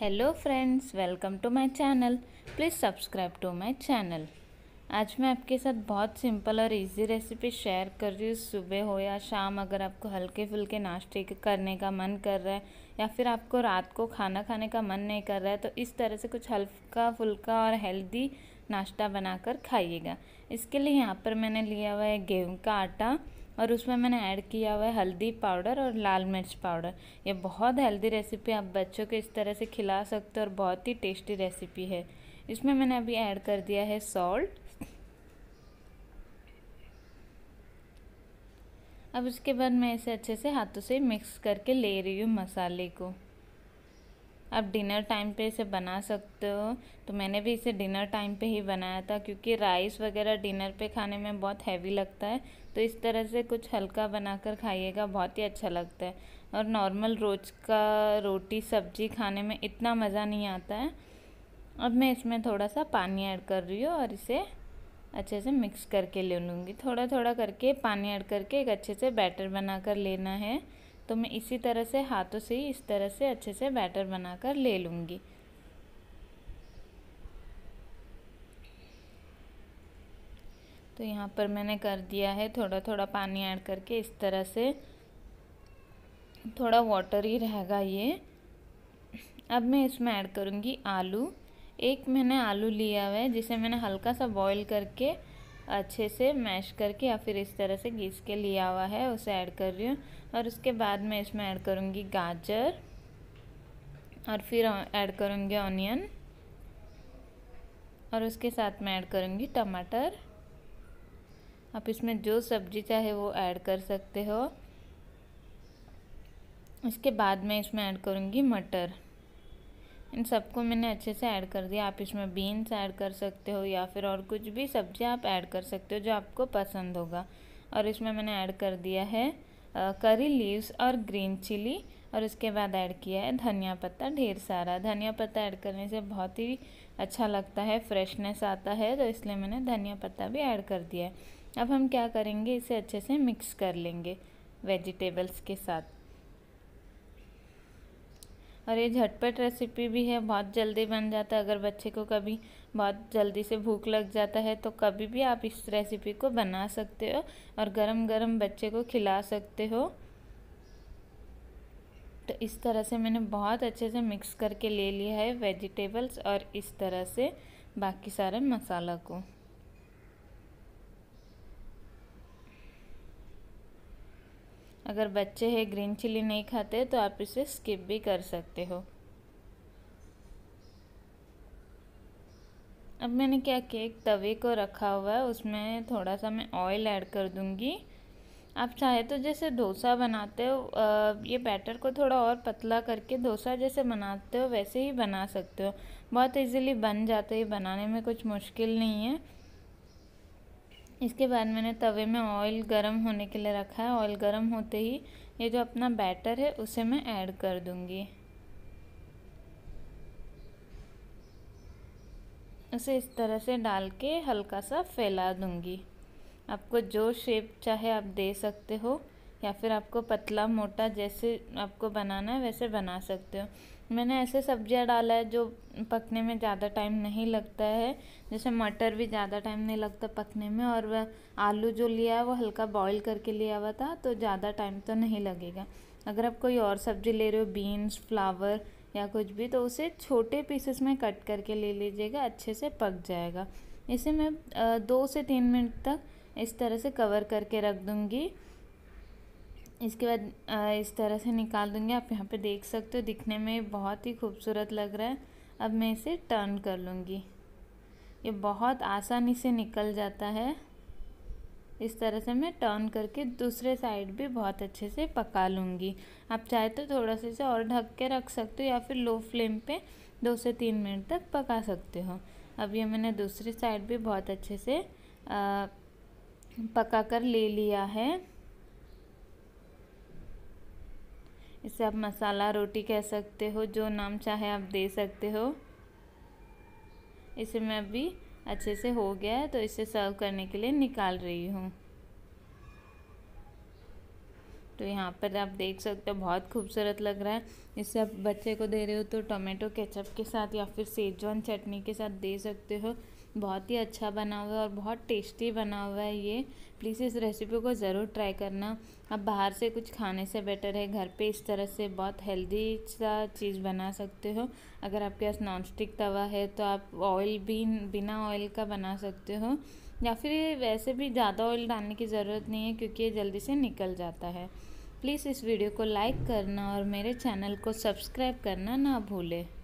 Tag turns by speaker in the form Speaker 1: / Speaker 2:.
Speaker 1: hello friends welcome to my channel please subscribe to my channel आज मैं आपके साथ बहुत सिंपल और इजी रेसिपी शेयर कर रही हूँ सुबह हो या शाम अगर आपको हल्के फुल्के नाश्ते करने का मन कर रहा है या फिर आपको रात को खाना खाने का मन नहीं कर रहा है तो इस तरह से कुछ हल्का फुल्का और हेल्दी नाश्ता बनाकर खाइएगा इसके लिए यहाँ पर मैंने लिया हुआ है गेहूँ का आटा और उसमें मैंने ऐड किया हुआ है हल्दी पाउडर और लाल मिर्च पाउडर ये बहुत हेल्दी रेसिपी आप बच्चों को इस तरह से खिला सकते हो और बहुत ही टेस्टी रेसिपी है इसमें मैंने अभी ऐड कर दिया है सॉल्ट अब उसके बाद मैं इसे अच्छे से हाथों से मिक्स करके ले रही हूँ मसाले को आप डिनर टाइम पे इसे बना सकते हो तो मैंने भी इसे डिनर टाइम पे ही बनाया था क्योंकि राइस वगैरह डिनर पे खाने में बहुत हैवी लगता है तो इस तरह से कुछ हल्का बनाकर खाइएगा बहुत ही अच्छा लगता है और नॉर्मल रोज का रोटी सब्जी खाने में इतना मज़ा नहीं आता है अब मैं इसमें थोड़ा सा पानी ऐड कर रही हूँ और इसे अच्छे से मिक्स करके ले लूँगी थोड़ा थोड़ा करके पानी ऐड करके एक अच्छे से बैटर बना कर लेना है तो मैं इसी तरह से हाथों से ही इस तरह से अच्छे से बैटर बनाकर ले लूँगी तो यहाँ पर मैंने कर दिया है थोड़ा थोड़ा पानी ऐड करके इस तरह से थोड़ा वाटर ही रहेगा ये अब मैं इसमें ऐड करूँगी आलू एक मैंने आलू लिया हुआ है जिसे मैंने हल्का सा बॉईल करके अच्छे से मैश करके या फिर इस तरह से घीस के लिया हुआ है उसे ऐड कर रही हूँ और उसके बाद मैं इसमें ऐड करूँगी गाजर और फिर ऐड करूँगी ऑनियन और उसके साथ मैं ऐड करूँगी टमाटर आप इसमें जो सब्जी चाहे वो ऐड कर सकते हो उसके बाद मैं इसमें ऐड करूँगी मटर इन सबको मैंने अच्छे से ऐड कर दिया आप इसमें बीन्स ऐड कर सकते हो या फिर और कुछ भी सब्ज़ी आप ऐड कर सकते हो जो आपको पसंद होगा और इसमें मैंने ऐड कर दिया है करी लीव्स और ग्रीन चिली और उसके बाद ऐड किया है धनिया पत्ता ढेर सारा धनिया पत्ता ऐड करने से बहुत ही अच्छा लगता है फ्रेशनेस आता है तो इसलिए मैंने धनिया पत्ता भी ऐड कर दिया है अब हम क्या करेंगे इसे अच्छे से मिक्स कर लेंगे वेजिटेबल्स के साथ और ये झटपट रेसिपी भी है बहुत जल्दी बन जाता है अगर बच्चे को कभी बहुत जल्दी से भूख लग जाता है तो कभी भी आप इस रेसिपी को बना सकते हो और गरम गरम बच्चे को खिला सकते हो तो इस तरह से मैंने बहुत अच्छे से मिक्स करके ले लिया है वेजिटेबल्स और इस तरह से बाकी सारे मसाला को अगर बच्चे हैं ग्रीन चिली नहीं खाते तो आप इसे स्किप भी कर सकते हो अब मैंने क्या केक तवे को रखा हुआ है उसमें थोड़ा सा मैं ऑयल ऐड कर दूँगी आप चाहे तो जैसे डोसा बनाते हो ये बैटर को थोड़ा और पतला करके डोसा जैसे बनाते हो वैसे ही बना सकते हो बहुत इजीली बन जाते हैं बनाने में कुछ मुश्किल नहीं है इसके बाद मैंने तवे में ऑयल गरम होने के लिए रखा है ऑयल गरम होते ही ये जो अपना बैटर है उसे मैं ऐड कर दूँगी उसे इस तरह से डाल के हल्का सा फैला दूँगी आपको जो शेप चाहे आप दे सकते हो या फिर आपको पतला मोटा जैसे आपको बनाना है वैसे बना सकते हो मैंने ऐसे सब्जियां डाला है जो पकने में ज़्यादा टाइम नहीं लगता है जैसे मटर भी ज़्यादा टाइम नहीं लगता पकने में और वह आलू जो लिया है वो हल्का बॉईल करके लिया हुआ था तो ज़्यादा टाइम तो नहीं लगेगा अगर आप कोई और सब्ज़ी ले रहे हो बीन्स फ्लावर या कुछ भी तो उसे छोटे पीसेस में कट करके ले लीजिएगा अच्छे से पक जाएगा इसे मैं दो से तीन मिनट तक इस तरह से कवर करके रख दूँगी इसके बाद इस तरह से निकाल दूँगी आप यहाँ पे देख सकते हो दिखने में बहुत ही खूबसूरत लग रहा है अब मैं इसे टर्न कर लूँगी ये बहुत आसानी से निकल जाता है इस तरह से मैं टर्न करके दूसरे साइड भी बहुत अच्छे से पका लूँगी आप चाहे तो थोड़ा सा इसे और ढक के रख सकते हो या फिर लो फ्लेम पे दो से तीन मिनट तक पका सकते हो अब ये मैंने दूसरी साइड भी बहुत अच्छे से आ, पका कर ले लिया है इसे आप मसाला रोटी कह सकते हो जो नाम चाहे आप दे सकते हो इसे मैं अभी अच्छे से हो गया है तो इसे सर्व करने के लिए निकाल रही हूँ तो यहाँ पर आप देख सकते हो बहुत खूबसूरत लग रहा है इसे आप बच्चे को दे रहे हो तो टोमेटो केचप के साथ या फिर सेजवान चटनी के साथ दे सकते हो बहुत ही अच्छा बना हुआ है और बहुत टेस्टी बना हुआ है ये प्लीज़ इस रेसिपी को ज़रूर ट्राई करना अब बाहर से कुछ खाने से बेटर है घर पे इस तरह से बहुत हेल्दी सा चीज़ बना सकते हो अगर आपके पास नॉन स्टिक तवा है तो आप ऑयल भी बिना ऑयल का बना सकते हो या फिर वैसे भी ज़्यादा ऑयल डालने की ज़रूरत नहीं है क्योंकि ये जल्दी से निकल जाता है प्लीज़ इस वीडियो को लाइक करना और मेरे चैनल को सब्सक्राइब करना ना भूलें